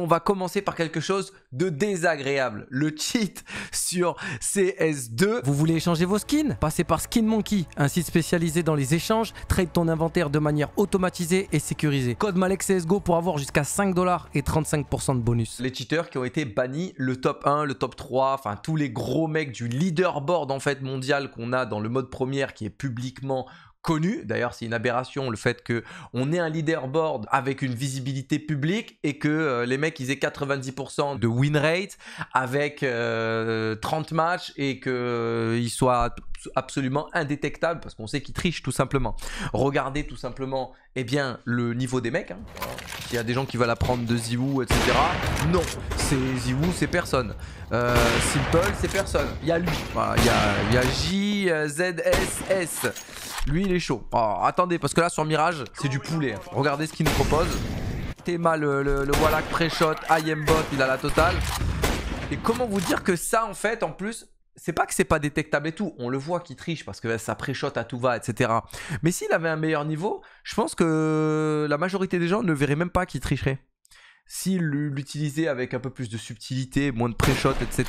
On va commencer par quelque chose de désagréable, le cheat sur CS2. Vous voulez échanger vos skins Passez par Skin Monkey, un site spécialisé dans les échanges, trade ton inventaire de manière automatisée et sécurisée. Code Malek CSGO pour avoir jusqu'à 5 dollars et 35% de bonus. Les cheaters qui ont été bannis, le top 1, le top 3, enfin tous les gros mecs du leaderboard en fait mondial qu'on a dans le mode première qui est publiquement connu. D'ailleurs, c'est une aberration le fait que on ait un leaderboard avec une visibilité publique et que euh, les mecs ils aient 90% de win rate avec 30 euh, matchs et qu'ils euh, soient absolument indétectables parce qu'on sait qu'ils trichent tout simplement. Regardez tout simplement eh bien, le niveau des mecs. Hein. Il y a des gens qui veulent apprendre de Ziwu, etc. Non, c'est Ziwu, c'est personne. Euh, Simple, c'est personne. Il y a lui. il, y a, il J, Lui, il est chaud. Oh, attendez, parce que là, sur Mirage, c'est du poulet. Hein. Regardez ce qu'il nous propose. Théma, le, le, le Wallach pré-shot. I il a la totale. Et comment vous dire que ça, en fait, en plus, c'est pas que c'est pas détectable et tout, on le voit qu'il triche parce que ça pré-shot à tout va, etc. Mais s'il avait un meilleur niveau, je pense que la majorité des gens ne verraient même pas qu'il tricherait. S'il l'utilisait avec un peu plus de subtilité, moins de préchote, etc.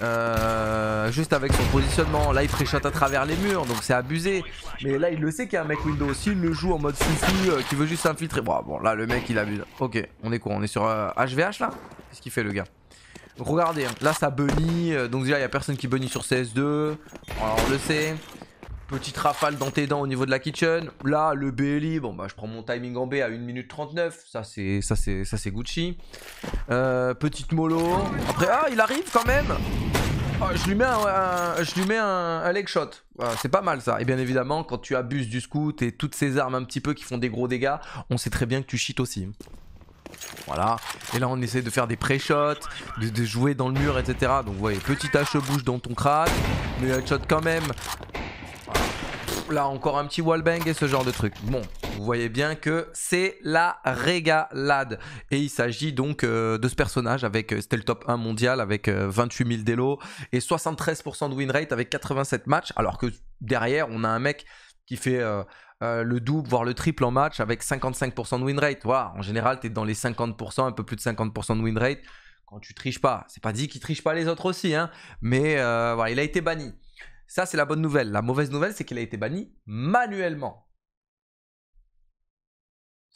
Euh, juste avec son positionnement, là il préchote à travers les murs, donc c'est abusé. Mais là il le sait qu'il y a un mec Windows. S'il le joue en mode souffle euh, qui veut juste s'infiltrer. Bon, bon, là le mec il abuse. Ok, on est quoi On est sur HVH euh, là Qu'est-ce qu'il fait le gars regardez, hein. là ça bunny. Euh, donc déjà, il n'y a personne qui bunny sur CS2. on le sait. Petite rafale dans tes dents au niveau de la kitchen. Là, le BLI, bon bah je prends mon timing en B à 1 minute 39. Ça c'est ça c'est ça c'est Gucci. Euh, petite mollo. Après, ah il arrive quand même oh, je lui mets un, je lui mets un, leg shot. c'est pas mal ça. Et bien évidemment, quand tu abuses du scout et toutes ces armes un petit peu qui font des gros dégâts, on sait très bien que tu cheats aussi. Voilà. Et là, on essaie de faire des pré-shots, de, jouer dans le mur, etc. Donc, vous voyez, petite hache-bouche dans ton crâne, mais headshot quand même. Là, encore un petit wallbang et ce genre de truc. Bon, vous voyez bien que c'est la régalade. Et il s'agit donc euh, de ce personnage avec, euh, c'était le top 1 mondial avec 28 000 délos et 73% de win rate avec 87 matchs. Alors que derrière, on a un mec qui fait... Euh, euh, le double, voire le triple en match avec 55% de win rate. en général, tu es dans les 50%, un peu plus de 50% de win rate quand tu triches pas. C'est pas dit qu'il triche pas les autres aussi, hein, mais euh, voilà, il a été banni. Ça, c'est la bonne nouvelle. La mauvaise nouvelle, c'est qu'il a été banni manuellement.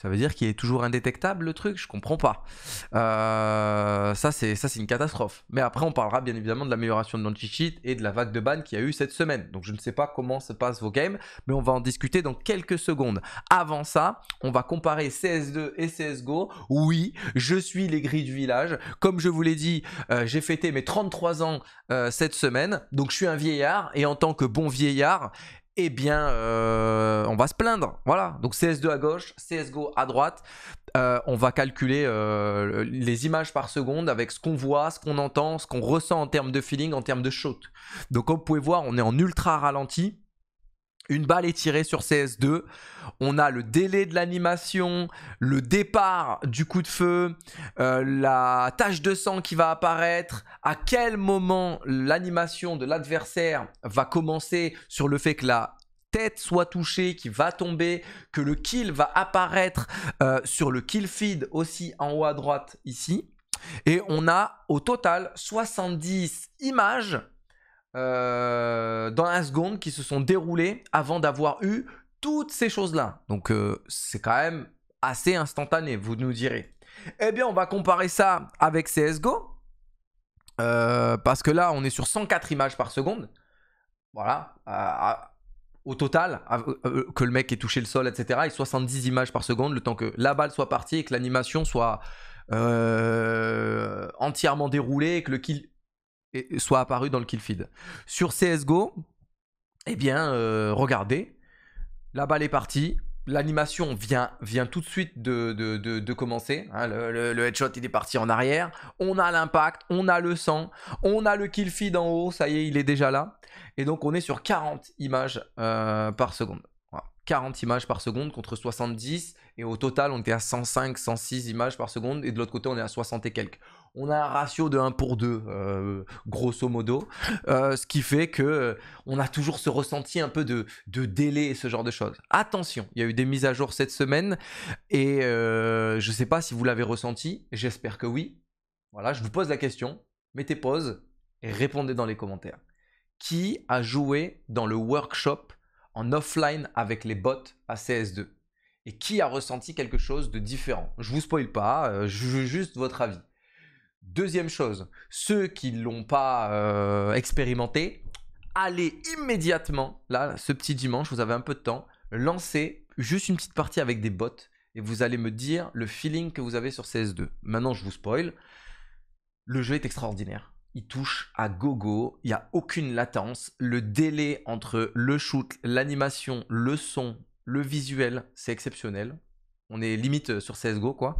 Ça veut dire qu'il est toujours indétectable le truc Je comprends pas. Euh, ça, c'est une catastrophe. Mais après, on parlera bien évidemment de l'amélioration de l'anti-cheat et de la vague de ban qu'il y a eu cette semaine. Donc je ne sais pas comment se passent vos games, mais on va en discuter dans quelques secondes. Avant ça, on va comparer CS2 et CSGO. Oui, je suis les gris du village. Comme je vous l'ai dit, euh, j'ai fêté mes 33 ans euh, cette semaine. Donc je suis un vieillard et en tant que bon vieillard, eh bien, euh, on va se plaindre. Voilà. Donc CS2 à gauche, CSGO à droite. Euh, on va calculer euh, les images par seconde avec ce qu'on voit, ce qu'on entend, ce qu'on ressent en termes de feeling, en termes de shot. Donc comme vous pouvez voir, on est en ultra ralenti. Une balle est tirée sur CS2. On a le délai de l'animation, le départ du coup de feu, euh, la tache de sang qui va apparaître, à quel moment l'animation de l'adversaire va commencer sur le fait que la tête soit touchée, qui va tomber, que le kill va apparaître euh, sur le kill feed aussi en haut à droite ici. Et on a au total 70 images euh, dans la seconde qui se sont déroulées avant d'avoir eu toutes ces choses-là. Donc euh, c'est quand même assez instantané, vous nous direz. Eh bien, on va comparer ça avec CSGO. Euh, parce que là, on est sur 104 images par seconde. Voilà. au total, que le mec ait touché le sol, etc. Et 70 images par seconde, le temps que la balle soit partie et que l'animation soit entièrement déroulée et que le kill soit apparu dans le kill feed. Sur CSGO, eh bien, euh, regardez, la balle est partie. L'animation vient, vient tout de suite de, commencer. Hein. le, headshot, il est parti en arrière. On a l'impact, on a le sang, on a le kill feed en haut. Ça y est, il est déjà là. Et donc, on est sur 40 images euh, par seconde. 40 images par seconde contre 70. Et au total, on était à 105, 106 images par seconde. Et de l'autre côté, on est à 60 et quelques on a un ratio de 1 pour 2, euh, grosso modo, euh, ce qui fait que euh, on a toujours ce ressenti un peu de, délai et ce genre de choses. Attention, il y a eu des mises à jour cette semaine et je ne sais pas si vous l'avez ressenti, j'espère que oui. Voilà, je vous pose la question, mettez pause et répondez dans les commentaires. Qui a joué dans le workshop en offline avec les bots à CS2 et qui a ressenti quelque chose de différent Je vous spoil pas, je veux juste votre avis. Deuxième chose, ceux qui ne l'ont pas euh, expérimenté, allez immédiatement, là, ce petit dimanche, vous avez un peu de temps, lancez juste une petite partie avec des bots et vous allez me dire le feeling que vous avez sur CS2. Maintenant, je vous spoil. Le jeu est extraordinaire. Il touche à gogo, il n'y a aucune latence. Le délai entre le shoot, l'animation, le son, le visuel, c'est exceptionnel on est limite euh, sur CSGO quoi.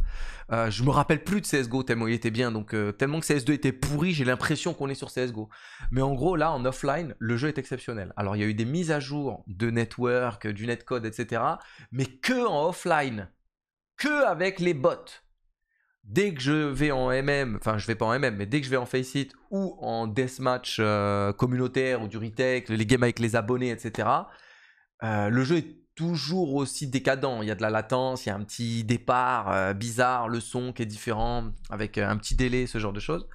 Euh, je me rappelle plus de CSGO tellement il était bien, donc euh, tellement que CS2 était pourri, j'ai l'impression qu'on est sur CSGO. Mais en gros là en offline, le jeu est exceptionnel. Alors il y a eu des mises à jour de network, du netcode, etc. Mais que en offline, que avec les bots. Dès que je vais en MM, enfin je vais pas en MM, mais dès que je vais en Face ou en deathmatch communautaire ou du retech, les games avec les abonnés, etc le jeu est toujours aussi décadent. Il y a de la latence, il y a un petit départ bizarre, le son qui est différent, avec un petit délai, ce genre de choses.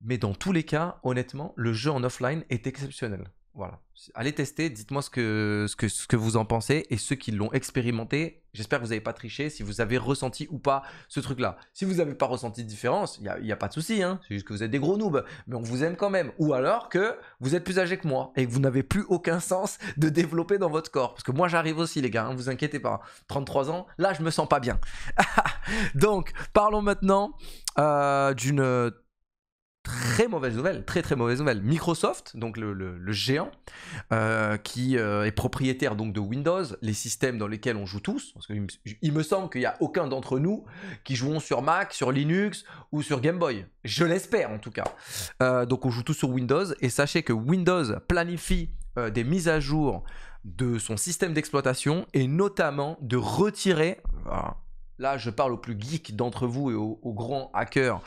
Mais dans tous les cas, honnêtement, le jeu en offline est exceptionnel. Voilà. Allez tester, dites-moi ce que, ce, que, ce que vous en pensez et ceux qui l'ont expérimenté. J'espère que vous n'avez pas triché, si vous avez ressenti ou pas ce truc-là. Si vous n'avez pas ressenti de différence, il n'y a, pas de souci, hein. c'est juste que vous êtes des gros noobs, mais on vous aime quand même. Ou alors que vous êtes plus âgé que moi et que vous n'avez plus aucun sens de développer dans votre corps. Parce que moi j'arrive aussi les gars, hein, vous inquiétez pas. 33 ans, là je me sens pas bien. Donc parlons maintenant euh, d'une très mauvaise nouvelle, très très mauvaise nouvelle. Microsoft, donc le, géant, euh, qui euh, est propriétaire donc de Windows, les systèmes dans lesquels on joue tous, il me semble qu'il n'y a aucun d'entre nous qui jouons sur Mac, sur Linux ou sur Game Boy. Je l'espère en tout cas. Euh, donc on joue tous sur Windows et sachez que Windows planifie des mises à jour de son système d'exploitation et notamment de retirer, ah, Là, je parle aux plus geeks d'entre vous et aux, grands hackers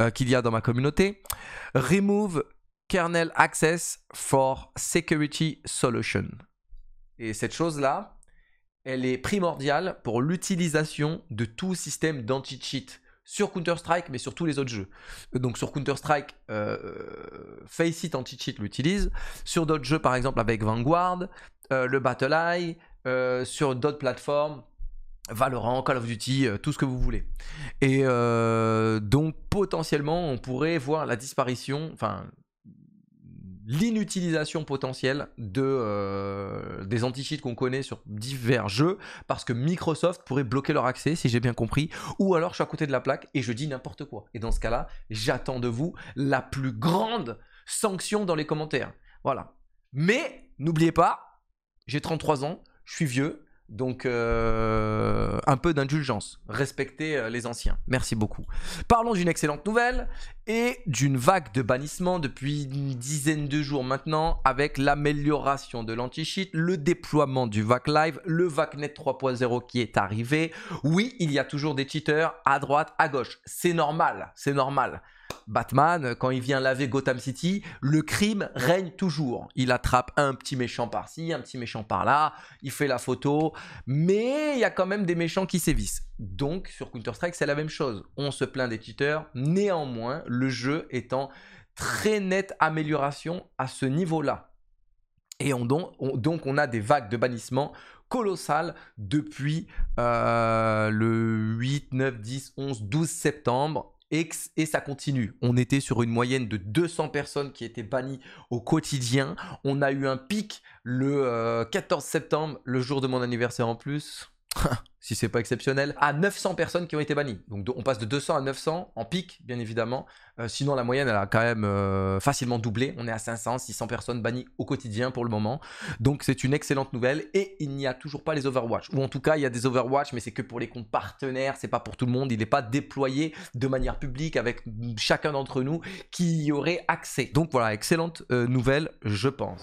euh, qu'il y a dans ma communauté. Remove kernel access for security solution. Et cette chose-là, elle est primordiale pour l'utilisation de tout système d'anti-cheat sur Counter-Strike, mais sur tous les autres jeux. Donc sur Counter-Strike, euh, euh, Faceit Anti-Cheat l'utilise. Sur d'autres jeux, par exemple avec Vanguard, le Battle Eye, sur d'autres plateformes, Valorant, Call of Duty, euh, tout ce que vous voulez. Et euh, donc potentiellement, on pourrait voir la disparition, enfin l'inutilisation potentielle de, euh, des anti-cheats qu'on connaît sur divers jeux parce que Microsoft pourrait bloquer leur accès, si j'ai bien compris, ou alors je suis à côté de la plaque et je dis n'importe quoi. Et dans ce cas-là, j'attends de vous la plus grande sanction dans les commentaires. Voilà. Mais n'oubliez pas, j'ai 33 ans, je suis vieux, donc, euh, un peu d'indulgence. Respectez euh, les anciens. Merci beaucoup. Parlons d'une excellente nouvelle et d'une vague de bannissement depuis une dizaine de jours maintenant avec l'amélioration de l'anti-cheat, le déploiement du VAC Live, le VACnet 3.0 qui est arrivé. Oui, il y a toujours des cheaters à droite, à gauche. C'est normal, c'est normal. Batman, quand il vient laver Gotham City, le crime règne toujours. Il attrape un petit méchant par-ci, un petit méchant par-là, il fait la photo, mais il y a quand même des méchants qui sévissent. Donc sur Counter-Strike, c'est la même chose. On se plaint des cheaters, néanmoins, le jeu est en très nette amélioration à ce niveau-là. Et donc on a des vagues de bannissement colossales depuis euh, le 8, 9, 10, 11, 12 septembre et, ça continue. On était sur une moyenne de 200 personnes qui étaient bannies au quotidien. On a eu un pic le 14 euh, septembre, le jour de mon anniversaire en plus. si c'est pas exceptionnel, à 900 personnes qui ont été bannies. Donc on passe de 200 à 900 en pic, bien évidemment. Euh, sinon, la moyenne, elle a quand même euh, facilement doublé. On est à 500, 600 personnes bannies au quotidien pour le moment. Donc c'est une excellente nouvelle. Et il n'y a toujours pas les Overwatch. Ou en tout cas, il y a des Overwatch, mais c'est que pour les comptes partenaires. C'est pas pour tout le monde. Il n'est pas déployé de manière publique avec chacun d'entre nous qui y aurait accès. Donc voilà, excellente euh, nouvelle, je pense.